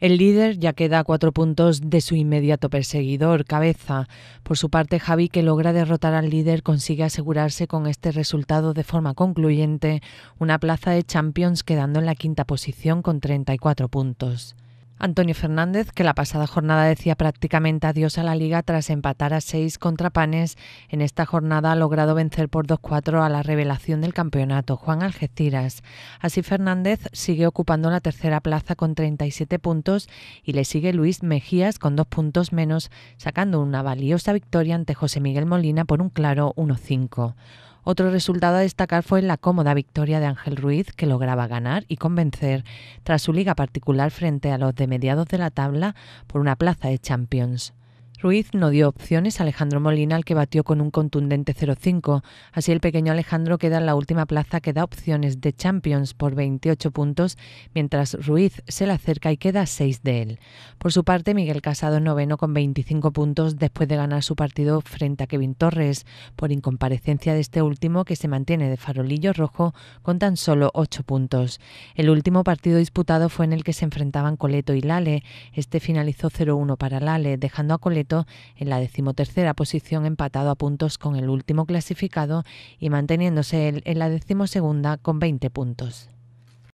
El líder ya queda a cuatro puntos de su inmediato perseguidor, Cabeza. Por su parte, Javi, que logra derrotar al líder, consigue asegurarse con este resultado de forma concluyente una plaza de Champions quedando en la quinta posición con 34 puntos. Antonio Fernández, que la pasada jornada decía prácticamente adiós a la liga tras empatar a seis contra Panes, en esta jornada ha logrado vencer por 2-4 a la revelación del campeonato, Juan Algeciras. Así Fernández sigue ocupando la tercera plaza con 37 puntos y le sigue Luis Mejías con dos puntos menos, sacando una valiosa victoria ante José Miguel Molina por un claro 1-5. Otro resultado a destacar fue la cómoda victoria de Ángel Ruiz, que lograba ganar y convencer tras su liga particular frente a los de mediados de la tabla por una plaza de Champions. Ruiz no dio opciones a Alejandro Molina, al que batió con un contundente 0-5. Así el pequeño Alejandro queda en la última plaza que da opciones de Champions por 28 puntos, mientras Ruiz se le acerca y queda 6 de él. Por su parte, Miguel Casado noveno con 25 puntos después de ganar su partido frente a Kevin Torres, por incomparecencia de este último que se mantiene de farolillo rojo con tan solo 8 puntos. El último partido disputado fue en el que se enfrentaban Coleto y Lale. Este finalizó 0-1 para Lale, dejando a Coleto en la decimotercera posición empatado a puntos con el último clasificado y manteniéndose en la decimosegunda con 20 puntos.